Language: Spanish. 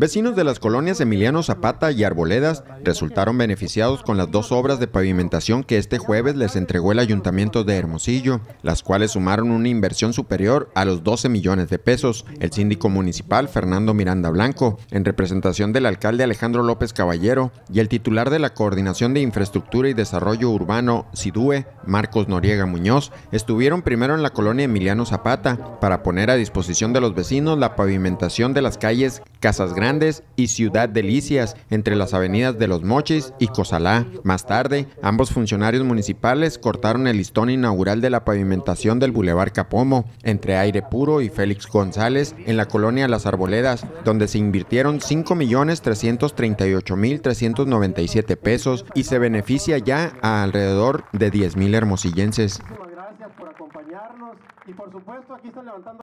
Vecinos de las colonias Emiliano Zapata y Arboledas resultaron beneficiados con las dos obras de pavimentación que este jueves les entregó el Ayuntamiento de Hermosillo, las cuales sumaron una inversión superior a los 12 millones de pesos. El síndico municipal Fernando Miranda Blanco, en representación del alcalde Alejandro López Caballero y el titular de la Coordinación de Infraestructura y Desarrollo Urbano, SIDUE, Marcos Noriega Muñoz, estuvieron primero en la colonia Emiliano Zapata para poner a disposición de los vecinos la pavimentación de las calles Casas Grandes y Ciudad Delicias, entre las avenidas de Los Mochis y Cosalá. Más tarde, ambos funcionarios municipales cortaron el listón inaugural de la pavimentación del Boulevard Capomo, entre Aire Puro y Félix González, en la colonia Las Arboledas, donde se invirtieron 5.338.397 pesos y se beneficia ya a alrededor de 10.000 hermosillenses. Gracias por acompañarnos y por supuesto aquí están levantando